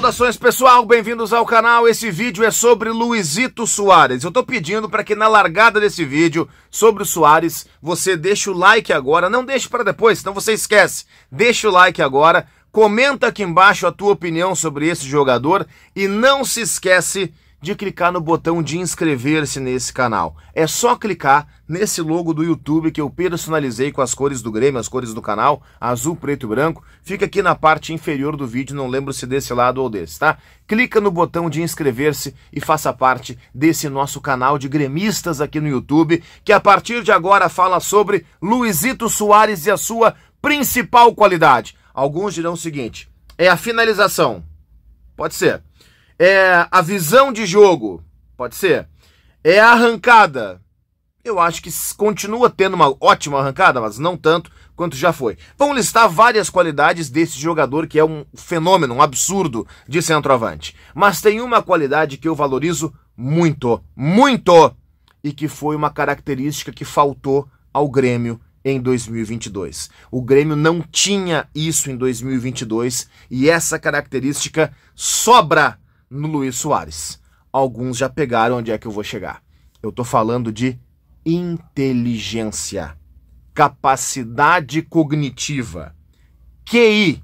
Saudações pessoal, bem-vindos ao canal. Esse vídeo é sobre Luizito Soares. Eu tô pedindo para que na largada desse vídeo sobre o Soares, você deixe o like agora, não deixe para depois, senão você esquece. Deixa o like agora, comenta aqui embaixo a tua opinião sobre esse jogador e não se esquece de clicar no botão de inscrever-se nesse canal. É só clicar nesse logo do YouTube que eu personalizei com as cores do Grêmio, as cores do canal, azul, preto e branco. Fica aqui na parte inferior do vídeo, não lembro se desse lado ou desse, tá? Clica no botão de inscrever-se e faça parte desse nosso canal de gremistas aqui no YouTube, que a partir de agora fala sobre Luizito Soares e a sua principal qualidade. Alguns dirão o seguinte: é a finalização. Pode ser. É a visão de jogo. Pode ser. É a arrancada. Eu acho que continua tendo uma ótima arrancada, mas não tanto quanto já foi. Vamos listar várias qualidades desse jogador que é um fenômeno, um absurdo de centroavante. Mas tem uma qualidade que eu valorizo muito, muito, e que foi uma característica que faltou ao Grêmio em 2022. O Grêmio não tinha isso em 2022 e essa característica sobra no Luiz Soares. Alguns já pegaram onde é que eu vou chegar. Eu estou falando de inteligência, capacidade cognitiva, QI,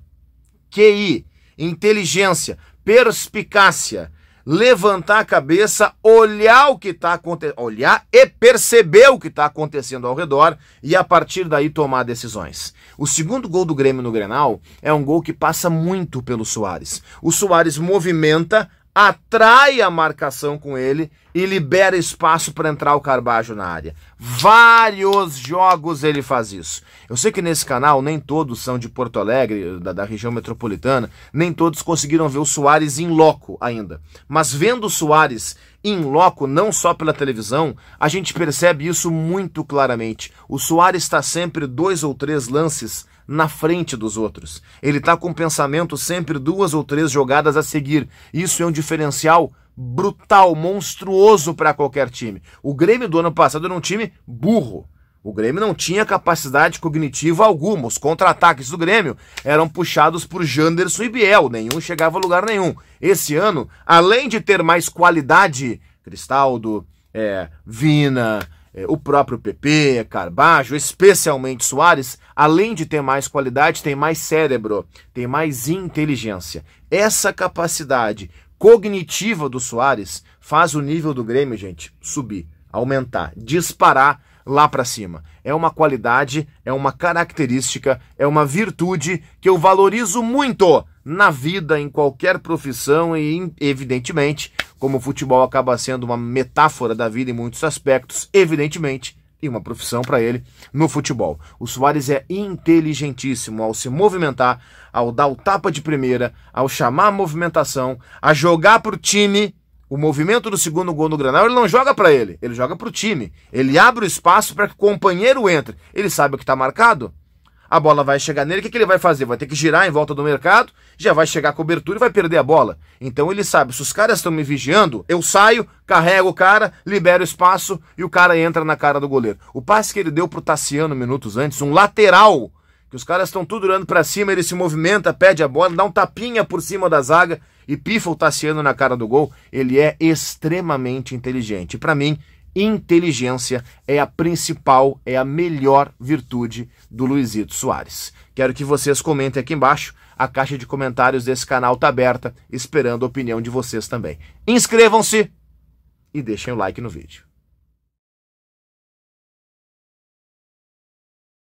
QI, inteligência, perspicácia, levantar a cabeça, olhar o que está acontecendo, olhar e perceber o que está acontecendo ao redor e a partir daí tomar decisões. O segundo gol do Grêmio no Grenal é um gol que passa muito pelo Soares. O Soares movimenta atrai a marcação com ele e libera espaço para entrar o Carbajo na área. Vários jogos ele faz isso. Eu sei que nesse canal nem todos são de Porto Alegre, da, da região metropolitana, nem todos conseguiram ver o Soares em loco ainda. Mas vendo o Soares em loco, não só pela televisão, a gente percebe isso muito claramente. O Soares está sempre dois ou três lances na frente dos outros. Ele está com o pensamento sempre duas ou três jogadas a seguir. Isso é um diferencial brutal, monstruoso para qualquer time. O Grêmio do ano passado era um time burro. O Grêmio não tinha capacidade cognitiva alguma. Os contra-ataques do Grêmio eram puxados por Janderson e Biel. Nenhum chegava a lugar nenhum. Esse ano, além de ter mais qualidade, Cristaldo, é, Vina, é, o próprio PP, Carbajo, especialmente Soares, além de ter mais qualidade, tem mais cérebro, tem mais inteligência. Essa capacidade cognitiva do Soares faz o nível do Grêmio, gente, subir, aumentar, disparar lá para cima. É uma qualidade, é uma característica, é uma virtude que eu valorizo muito na vida, em qualquer profissão e, evidentemente, como o futebol acaba sendo uma metáfora da vida em muitos aspectos, evidentemente, e uma profissão para ele no futebol. O Soares é inteligentíssimo ao se movimentar, ao dar o tapa de primeira, ao chamar a movimentação, a jogar para o time. O movimento do segundo gol no Granal, ele não joga para ele, ele joga para o time. Ele abre o espaço para que o companheiro entre. Ele sabe o que está marcado? a bola vai chegar nele, o que, que, ele vai fazer? Vai ter que girar em volta do mercado, já vai chegar a cobertura e vai perder a bola. Então ele sabe, se os caras estão me vigiando, eu saio, carrego o cara, libero espaço e o cara entra na cara do goleiro. O passe que ele deu pro Tassiano minutos antes, um lateral, que os caras estão tudo olhando para cima, ele se movimenta, pede a bola, dá um tapinha por cima da zaga e pifa o Tassiano na cara do gol. Ele é extremamente inteligente. Para mim, inteligência é a principal, é a melhor virtude do Luizito Soares. Quero que vocês comentem aqui embaixo. A caixa de comentários desse canal está aberta, esperando a opinião de vocês também. Inscrevam-se e deixem o like no vídeo.